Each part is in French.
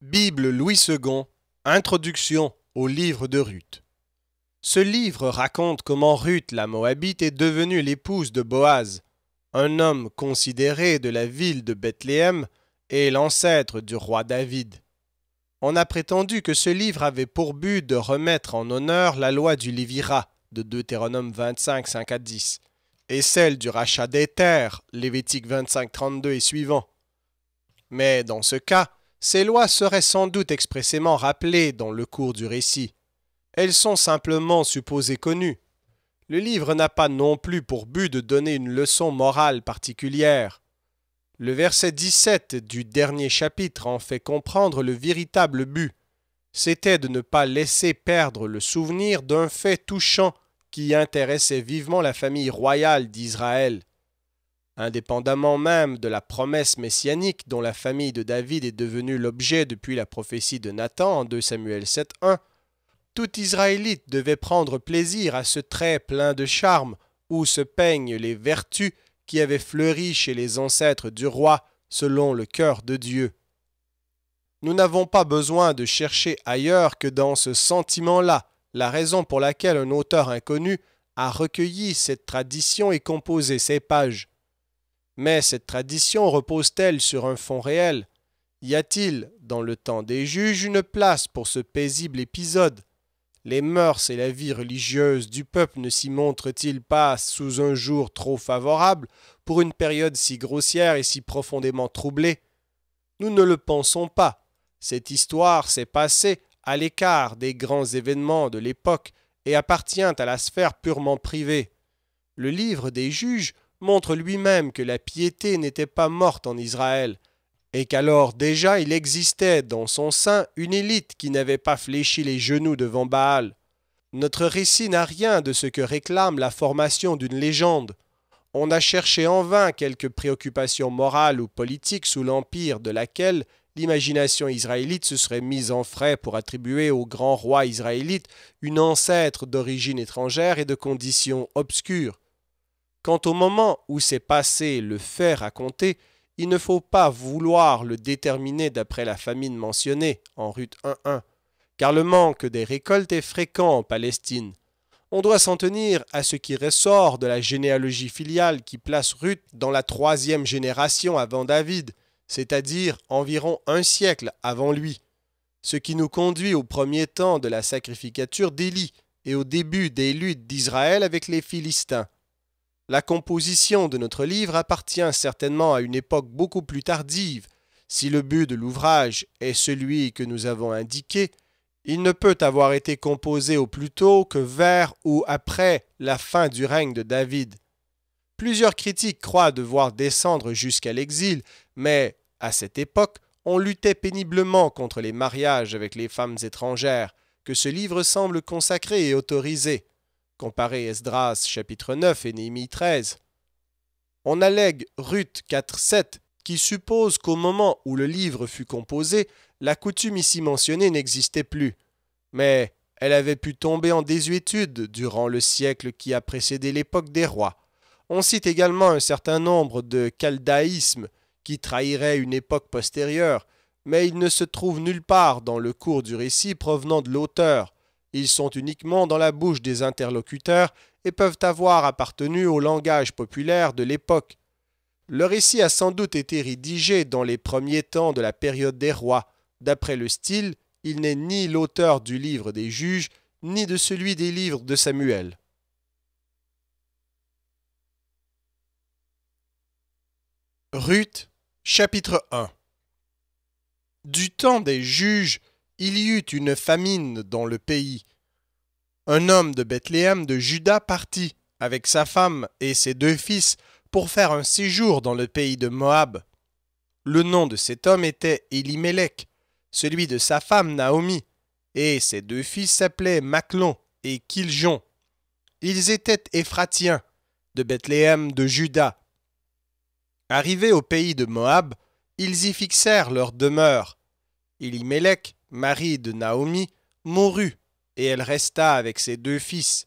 Bible Louis II, Introduction au livre de Ruth. Ce livre raconte comment Ruth la Moabite est devenue l'épouse de Boaz, un homme considéré de la ville de Bethléem et l'ancêtre du roi David. On a prétendu que ce livre avait pour but de remettre en honneur la loi du Lévira de Deutéronome 25, 5 à 10 et celle du rachat des terres, Lévitique 25, 32 et suivant. Mais dans ce cas, ces lois seraient sans doute expressément rappelées dans le cours du récit. Elles sont simplement supposées connues. Le livre n'a pas non plus pour but de donner une leçon morale particulière. Le verset 17 du dernier chapitre en fait comprendre le véritable but. C'était de ne pas laisser perdre le souvenir d'un fait touchant qui intéressait vivement la famille royale d'Israël indépendamment même de la promesse messianique dont la famille de David est devenue l'objet depuis la prophétie de Nathan en 2 Samuel 7.1, tout Israélite devait prendre plaisir à ce trait plein de charme où se peignent les vertus qui avaient fleuri chez les ancêtres du roi selon le cœur de Dieu. Nous n'avons pas besoin de chercher ailleurs que dans ce sentiment-là la raison pour laquelle un auteur inconnu a recueilli cette tradition et composé ces pages. Mais cette tradition repose-t-elle sur un fond réel Y a-t-il, dans le temps des juges, une place pour ce paisible épisode Les mœurs et la vie religieuse du peuple ne s'y montrent-ils pas sous un jour trop favorable pour une période si grossière et si profondément troublée Nous ne le pensons pas. Cette histoire s'est passée à l'écart des grands événements de l'époque et appartient à la sphère purement privée. Le livre des juges montre lui-même que la piété n'était pas morte en Israël, et qu'alors déjà il existait dans son sein une élite qui n'avait pas fléchi les genoux devant Baal. Notre récit n'a rien de ce que réclame la formation d'une légende. On a cherché en vain quelques préoccupations morales ou politiques sous l'empire de laquelle l'imagination israélite se serait mise en frais pour attribuer au grand roi israélite une ancêtre d'origine étrangère et de conditions obscures. Quant au moment où s'est passé le fait raconté, il ne faut pas vouloir le déterminer d'après la famine mentionnée en Ruth 1.1, car le manque des récoltes est fréquent en Palestine. On doit s'en tenir à ce qui ressort de la généalogie filiale qui place Ruth dans la troisième génération avant David, c'est-à-dire environ un siècle avant lui, ce qui nous conduit au premier temps de la sacrificature d'Élie et au début des luttes d'Israël avec les Philistins. La composition de notre livre appartient certainement à une époque beaucoup plus tardive. Si le but de l'ouvrage est celui que nous avons indiqué, il ne peut avoir été composé au plus tôt que vers ou après la fin du règne de David. Plusieurs critiques croient devoir descendre jusqu'à l'exil, mais à cette époque, on luttait péniblement contre les mariages avec les femmes étrangères, que ce livre semble consacrer et autoriser. Comparer Esdras chapitre 9 et Néhémie 13. On allègue Ruth 4.7 qui suppose qu'au moment où le livre fut composé, la coutume ici mentionnée n'existait plus. Mais elle avait pu tomber en désuétude durant le siècle qui a précédé l'époque des rois. On cite également un certain nombre de chaldaïsmes qui trahiraient une époque postérieure, mais ils ne se trouvent nulle part dans le cours du récit provenant de l'auteur. Ils sont uniquement dans la bouche des interlocuteurs et peuvent avoir appartenu au langage populaire de l'époque. Le récit a sans doute été rédigé dans les premiers temps de la période des rois. D'après le style, il n'est ni l'auteur du livre des juges, ni de celui des livres de Samuel. Ruth, chapitre 1 Du temps des juges, il y eut une famine dans le pays. Un homme de Bethléem de Juda partit, avec sa femme et ses deux fils, pour faire un séjour dans le pays de Moab. Le nom de cet homme était Elimelech, celui de sa femme Naomi, et ses deux fils s'appelaient Maclon et Kiljon. Ils étaient Éphratiens, de Bethléem de Juda. Arrivés au pays de Moab, ils y fixèrent leur demeure. Elimelech Marie de Naomi, mourut, et elle resta avec ses deux fils.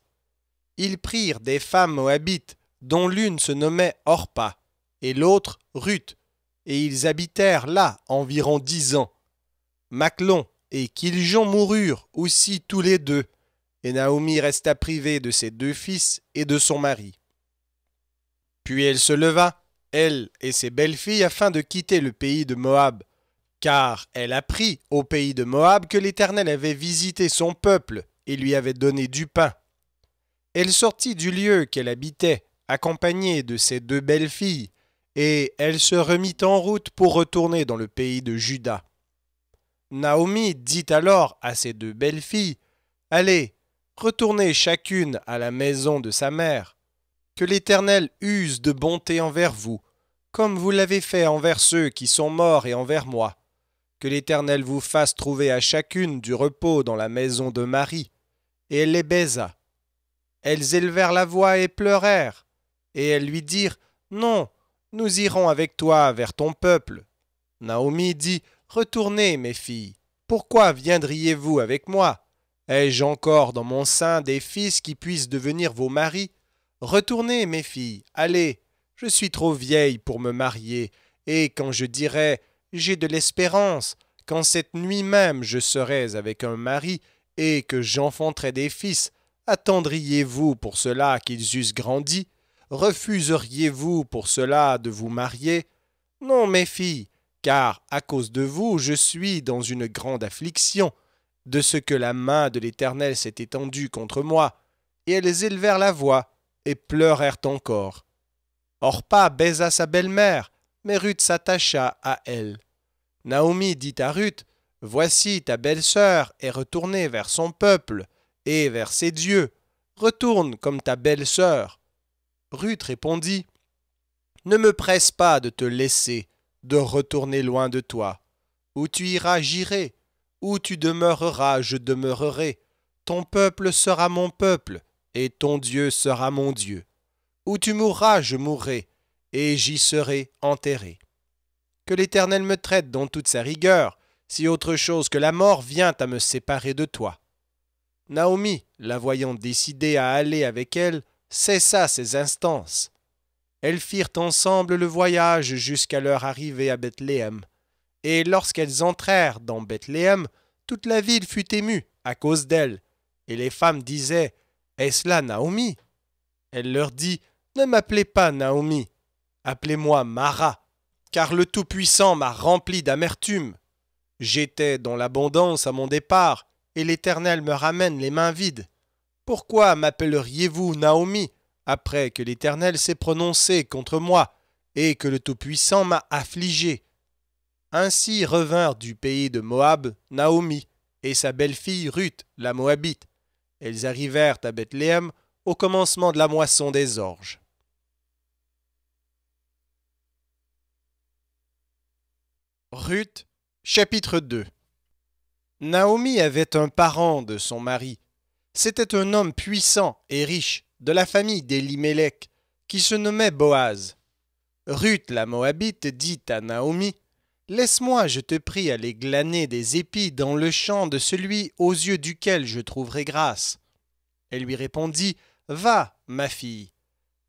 Ils prirent des femmes moabites, dont l'une se nommait Orpa, et l'autre Ruth, et ils habitèrent là environ dix ans. Maclon et Kiljon moururent aussi tous les deux, et Naomi resta privée de ses deux fils et de son mari. Puis elle se leva, elle et ses belles-filles, afin de quitter le pays de Moab, car elle apprit au pays de Moab que l'Éternel avait visité son peuple et lui avait donné du pain. Elle sortit du lieu qu'elle habitait, accompagnée de ses deux belles filles, et elle se remit en route pour retourner dans le pays de Juda. Naomi dit alors à ses deux belles filles, Allez, retournez chacune à la maison de sa mère. Que l'Éternel use de bonté envers vous, comme vous l'avez fait envers ceux qui sont morts et envers moi. Que l'Éternel vous fasse trouver à chacune du repos dans la maison de Marie. Et elle les baisa. Elles élevèrent la voix et pleurèrent. Et elles lui dirent, Non, nous irons avec toi vers ton peuple. Naomi dit, Retournez, mes filles, pourquoi viendriez-vous avec moi Ai-je encore dans mon sein des fils qui puissent devenir vos maris Retournez, mes filles, allez, je suis trop vieille pour me marier, et quand je dirai j'ai de l'espérance. qu'en cette nuit même je serais avec un mari et que j'enfanterai des fils, attendriez-vous pour cela qu'ils eussent grandi Refuseriez-vous pour cela de vous marier Non, mes filles, car à cause de vous je suis dans une grande affliction, de ce que la main de l'Éternel s'est étendue contre moi. Et elles élevèrent la voix, et pleurèrent encore. Orpa baisa sa belle-mère, mais Ruth s'attacha à elle. Naomi dit à Ruth, Voici ta belle-sœur est retournée vers son peuple et vers ses dieux. Retourne comme ta belle-sœur. Ruth répondit, Ne me presse pas de te laisser, de retourner loin de toi. Où tu iras, j'irai. Où tu demeureras, je demeurerai. Ton peuple sera mon peuple, et ton Dieu sera mon Dieu. Où tu mourras, je mourrai et j'y serai enterré. Que l'Éternel me traite dans toute sa rigueur, si autre chose que la mort vient à me séparer de toi. Naomi, la voyant décidée à aller avec elle, cessa ses instances. Elles firent ensemble le voyage jusqu'à leur arrivée à Bethléem. Et lorsqu'elles entrèrent dans Bethléem, toute la ville fut émue à cause d'elles. Et les femmes disaient Est-ce là Naomi Elle leur dit Ne m'appelez pas Naomi, Appelez-moi Mara, car le Tout-Puissant m'a rempli d'amertume. J'étais dans l'abondance à mon départ, et l'Éternel me ramène les mains vides. Pourquoi m'appelleriez-vous Naomi, après que l'Éternel s'est prononcé contre moi, et que le Tout-Puissant m'a affligé Ainsi revinrent du pays de Moab Naomi et sa belle-fille Ruth, la Moabite. Elles arrivèrent à Bethléem au commencement de la moisson des orges. Ruth chapitre 2 Naomi avait un parent de son mari. C'était un homme puissant et riche de la famille des d'Élimélec qui se nommait Boaz. Ruth la Moabite dit à Naomi Laisse-moi, je te prie, aller glaner des épis dans le champ de celui aux yeux duquel je trouverai grâce. Elle lui répondit Va, ma fille.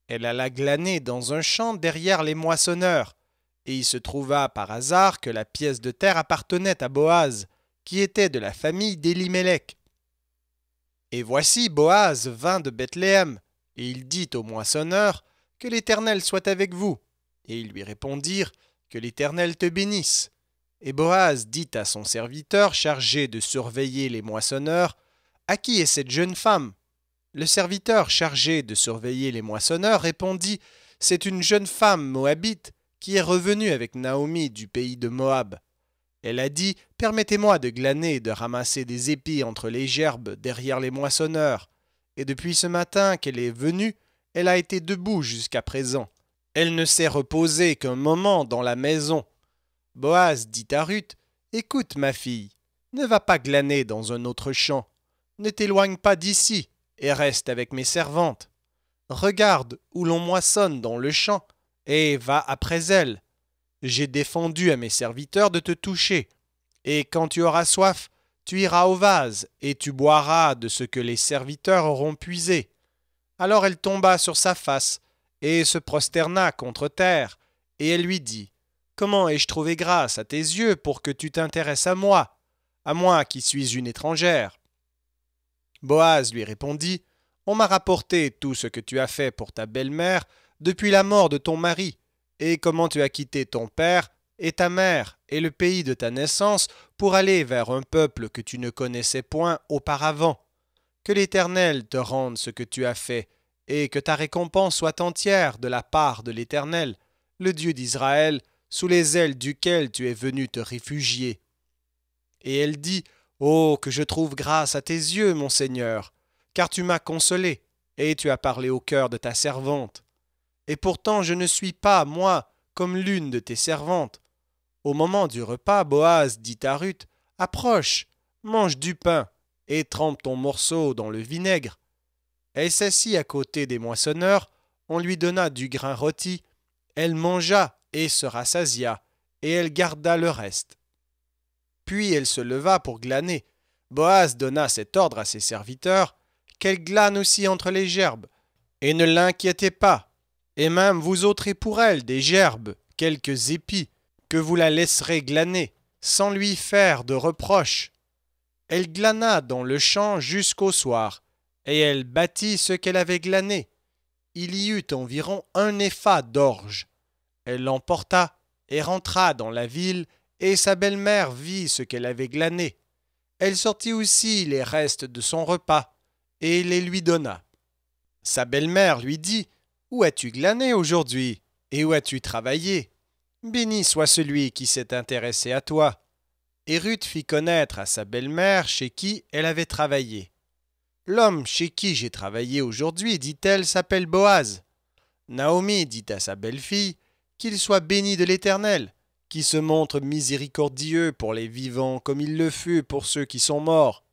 Elle alla glaner dans un champ derrière les moissonneurs et il se trouva par hasard que la pièce de terre appartenait à Boaz, qui était de la famille d'Élimélec. Et voici Boaz vint de Bethléem, et il dit au moissonneurs Que l'Éternel soit avec vous. Et ils lui répondirent, Que l'Éternel te bénisse. Et Boaz dit à son serviteur chargé de surveiller les moissonneurs, À qui est cette jeune femme Le serviteur chargé de surveiller les moissonneurs répondit, C'est une jeune femme moabite qui est revenue avec Naomi du pays de Moab. Elle a dit Permettez-moi de glaner et de ramasser des épis entre les gerbes derrière les moissonneurs. Et depuis ce matin qu'elle est venue, elle a été debout jusqu'à présent. Elle ne s'est reposée qu'un moment dans la maison. Boaz dit à Ruth Écoute, ma fille, ne va pas glaner dans un autre champ. Ne t'éloigne pas d'ici et reste avec mes servantes. Regarde où l'on moissonne dans le champ et va après elle. J'ai défendu à mes serviteurs de te toucher, et quand tu auras soif, tu iras au vase, et tu boiras de ce que les serviteurs auront puisé. Alors elle tomba sur sa face, et se prosterna contre terre, et elle lui dit, Comment ai-je trouvé grâce à tes yeux pour que tu t'intéresses à moi, à moi qui suis une étrangère Boaz lui répondit, On m'a rapporté tout ce que tu as fait pour ta belle-mère, depuis la mort de ton mari, et comment tu as quitté ton père et ta mère et le pays de ta naissance pour aller vers un peuple que tu ne connaissais point auparavant. Que l'Éternel te rende ce que tu as fait, et que ta récompense soit entière de la part de l'Éternel, le Dieu d'Israël, sous les ailes duquel tu es venu te réfugier. Et elle dit, Oh, que je trouve grâce à tes yeux, mon Seigneur, car tu m'as consolé, et tu as parlé au cœur de ta servante et pourtant je ne suis pas, moi, comme l'une de tes servantes. Au moment du repas, Boaz dit à Ruth, Approche, mange du pain, et trempe ton morceau dans le vinaigre. Elle s'assit à côté des moissonneurs, on lui donna du grain rôti, elle mangea et se rassasia, et elle garda le reste. Puis elle se leva pour glaner. Boaz donna cet ordre à ses serviteurs, qu'elle glane aussi entre les gerbes, et ne l'inquiétez pas, et même vous ôterez pour elle des gerbes, quelques épis, que vous la laisserez glaner, sans lui faire de reproches. » Elle glana dans le champ jusqu'au soir, et elle bâtit ce qu'elle avait glané. Il y eut environ un effat d'orge. Elle l'emporta et rentra dans la ville, et sa belle-mère vit ce qu'elle avait glané. Elle sortit aussi les restes de son repas, et les lui donna. Sa belle-mère lui dit où as-tu glané aujourd'hui Et où as-tu travaillé Béni soit celui qui s'est intéressé à toi. Et Ruth fit connaître à sa belle-mère chez qui elle avait travaillé. L'homme chez qui j'ai travaillé aujourd'hui, dit-elle, s'appelle Boaz. Naomi dit à sa belle-fille, qu'il soit béni de l'Éternel, qui se montre miséricordieux pour les vivants comme il le fut pour ceux qui sont morts.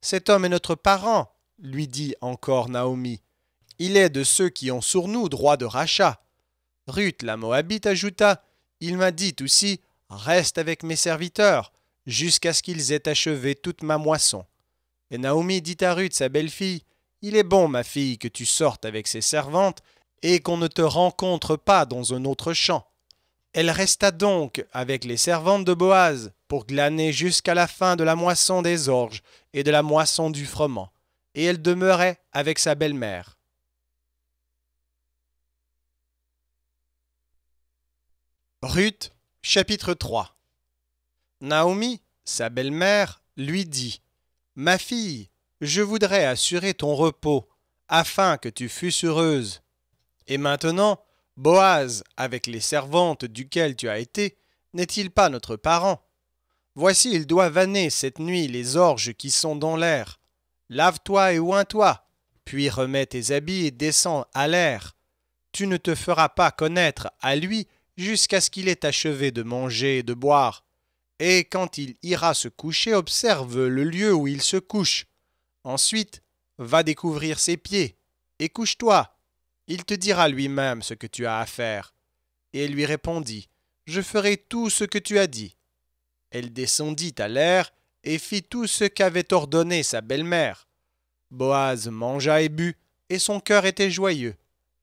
Cet homme est notre parent, lui dit encore Naomi. Il est de ceux qui ont sur nous droit de rachat. Ruth la Moabite ajouta Il m'a dit aussi Reste avec mes serviteurs, jusqu'à ce qu'ils aient achevé toute ma moisson. Et Naomi dit à Ruth, sa belle-fille Il est bon, ma fille, que tu sortes avec ses servantes, et qu'on ne te rencontre pas dans un autre champ. Elle resta donc avec les servantes de Boaz pour glaner jusqu'à la fin de la moisson des orges et de la moisson du froment, et elle demeurait avec sa belle-mère. Ruth chapitre 3 Naomi, sa belle-mère, lui dit Ma fille, je voudrais assurer ton repos, afin que tu fusses heureuse. Et maintenant, Boaz, avec les servantes duquel tu as été, n'est-il pas notre parent Voici, il doit vanner cette nuit les orges qui sont dans l'air. Lave-toi et oins-toi, puis remets tes habits et descends à l'air. Tu ne te feras pas connaître à lui jusqu'à ce qu'il ait achevé de manger et de boire. Et quand il ira se coucher, observe le lieu où il se couche. Ensuite, va découvrir ses pieds et couche-toi. Il te dira lui-même ce que tu as à faire. Et elle lui répondit, Je ferai tout ce que tu as dit. Elle descendit à l'air et fit tout ce qu'avait ordonné sa belle-mère. Boaz mangea et but, et son cœur était joyeux.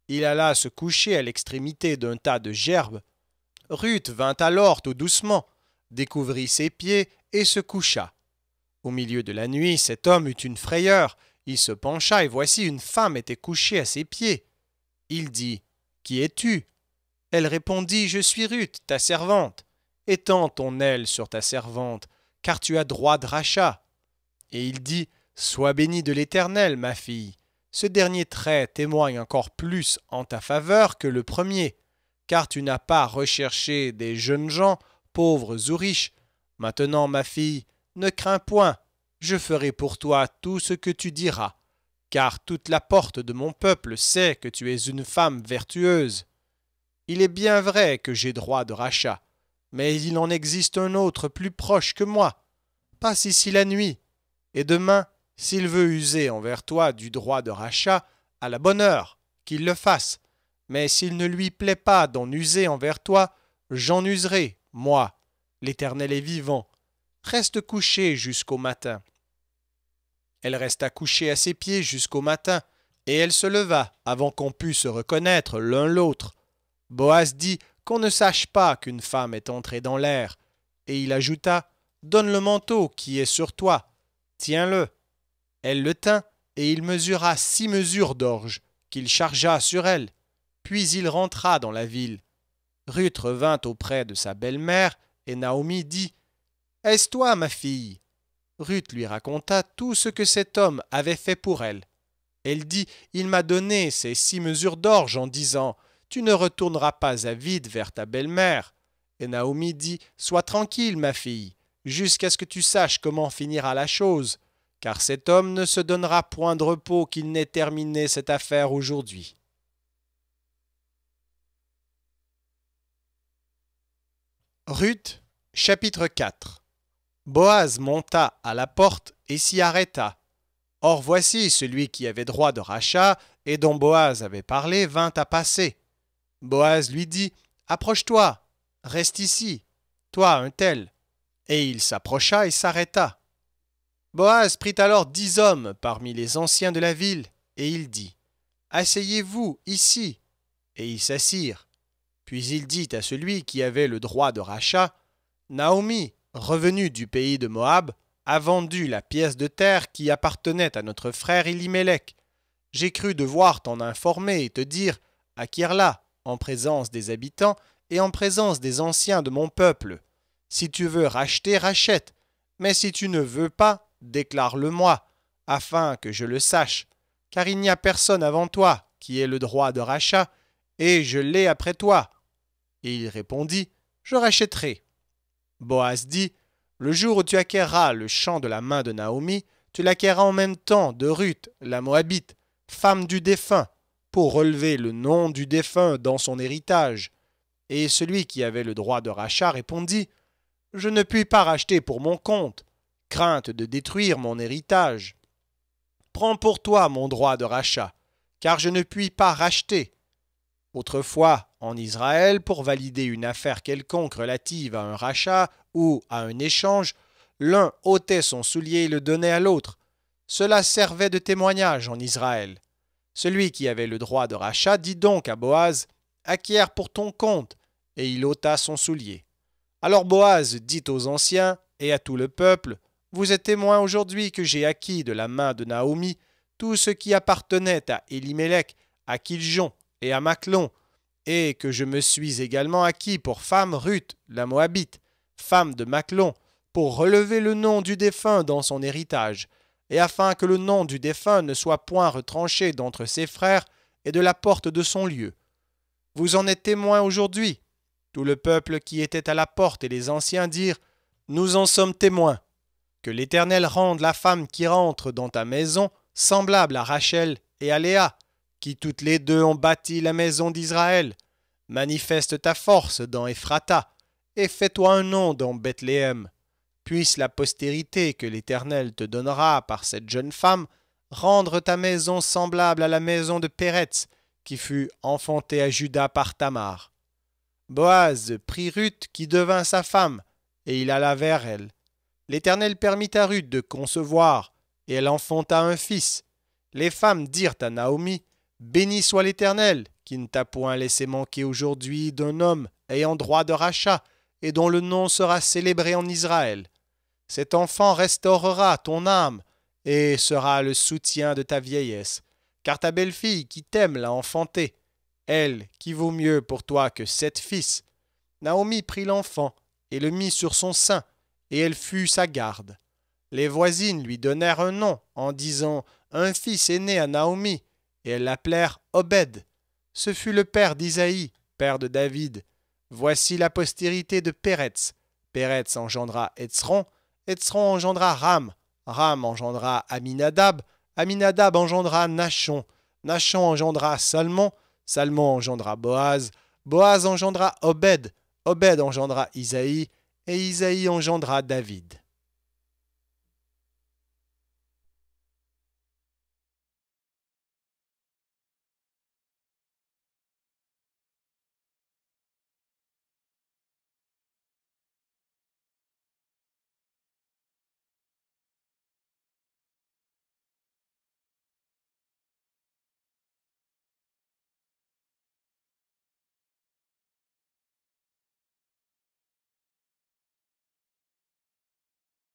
Il alla se coucher à l'extrémité d'un tas de gerbes. Ruth vint alors tout doucement, découvrit ses pieds et se coucha. Au milieu de la nuit, cet homme eut une frayeur. Il se pencha et voici une femme était couchée à ses pieds. Il dit Qui es-tu Elle répondit Je suis Ruth, ta servante. Étends ton aile sur ta servante, car tu as droit de rachat. Et il dit Sois béni de l'Éternel, ma fille ce dernier trait témoigne encore plus en ta faveur que le premier, car tu n'as pas recherché des jeunes gens, pauvres ou riches. Maintenant, ma fille, ne crains point, je ferai pour toi tout ce que tu diras, car toute la porte de mon peuple sait que tu es une femme vertueuse. Il est bien vrai que j'ai droit de rachat, mais il en existe un autre plus proche que moi. Passe ici la nuit, et demain s'il veut user envers toi du droit de rachat, à la bonne heure, qu'il le fasse. Mais s'il ne lui plaît pas d'en user envers toi, j'en userai, moi. L'Éternel est vivant. Reste couché jusqu'au matin. Elle resta couchée à ses pieds jusqu'au matin, et elle se leva avant qu'on pût se reconnaître l'un l'autre. Boaz dit qu'on ne sache pas qu'une femme est entrée dans l'air, et il ajouta Donne le manteau qui est sur toi, tiens-le, elle le tint, et il mesura six mesures d'orge, qu'il chargea sur elle. Puis il rentra dans la ville. Ruth revint auprès de sa belle-mère, et Naomi dit Est-ce toi, ma fille Ruth lui raconta tout ce que cet homme avait fait pour elle. Elle dit Il m'a donné ces six mesures d'orge en disant Tu ne retourneras pas à vide vers ta belle-mère. Et Naomi dit Sois tranquille, ma fille, jusqu'à ce que tu saches comment finira la chose car cet homme ne se donnera point de repos qu'il n'ait terminé cette affaire aujourd'hui. Ruth chapitre 4 Boaz monta à la porte et s'y arrêta. Or voici celui qui avait droit de rachat et dont Boaz avait parlé vint à passer. Boaz lui dit Approche-toi, reste ici, toi un tel. Et il s'approcha et s'arrêta. Boaz prit alors dix hommes parmi les anciens de la ville, et il dit, Asseyez-vous ici. Et ils s'assirent. Puis il dit à celui qui avait le droit de rachat, Naomi, revenue du pays de Moab, a vendu la pièce de terre qui appartenait à notre frère Elimelech. J'ai cru devoir t'en informer et te dire, acquière-la, en présence des habitants et en présence des anciens de mon peuple. Si tu veux racheter, rachète, mais si tu ne veux pas, déclare-le-moi, afin que je le sache, car il n'y a personne avant toi qui ait le droit de rachat, et je l'ai après toi. Et il répondit, Je rachèterai. Boaz dit, Le jour où tu acquerras le champ de la main de Naomi, tu l'acquerras en même temps de Ruth, la Moabite, femme du défunt, pour relever le nom du défunt dans son héritage. Et celui qui avait le droit de rachat répondit, Je ne puis pas racheter pour mon compte, de détruire mon héritage. Prends pour toi mon droit de rachat, car je ne puis pas racheter. Autrefois, en Israël, pour valider une affaire quelconque relative à un rachat ou à un échange, l'un ôtait son soulier et le donnait à l'autre. Cela servait de témoignage en Israël. Celui qui avait le droit de rachat dit donc à Boaz, Acquiert pour ton compte, et il ôta son soulier. Alors Boaz dit aux anciens et à tout le peuple, vous êtes témoin aujourd'hui que j'ai acquis de la main de Naomi tout ce qui appartenait à élimélec à Kiljon et à Maclon, et que je me suis également acquis pour femme Ruth, la Moabite, femme de Maclon, pour relever le nom du défunt dans son héritage, et afin que le nom du défunt ne soit point retranché d'entre ses frères et de la porte de son lieu. Vous en êtes témoin aujourd'hui. Tout le peuple qui était à la porte et les anciens dirent Nous en sommes témoins. Que l'Éternel rende la femme qui rentre dans ta maison semblable à Rachel et à Léa, qui toutes les deux ont bâti la maison d'Israël. Manifeste ta force dans Ephrata, et fais-toi un nom dans Bethléem. Puisse la postérité que l'Éternel te donnera par cette jeune femme rendre ta maison semblable à la maison de Péretz, qui fut enfantée à Juda par Tamar. Boaz prit Ruth qui devint sa femme, et il alla vers elle. L'Éternel permit à Ruth de concevoir, et elle enfanta un fils. Les femmes dirent à Naomi, Béni soit l'Éternel, qui ne t'a point laissé manquer aujourd'hui d'un homme ayant droit de rachat, et dont le nom sera célébré en Israël. Cet enfant restaurera ton âme, et sera le soutien de ta vieillesse, car ta belle-fille qui t'aime l'a enfanté, elle qui vaut mieux pour toi que sept fils. Naomi prit l'enfant et le mit sur son sein, et elle fut sa garde. Les voisines lui donnèrent un nom en disant Un fils est né à Naomi, et elles l'appelèrent Obed. Ce fut le père d'Isaïe, père de David. Voici la postérité de Péretz. Péretz engendra Etzron, Etzron engendra Ram, Ram engendra Aminadab, Aminadab engendra Nachon, Nachon engendra Salmon, Salmon engendra Boaz, Boaz engendra Obed, Obed engendra Isaïe, et Isaïe engendra David.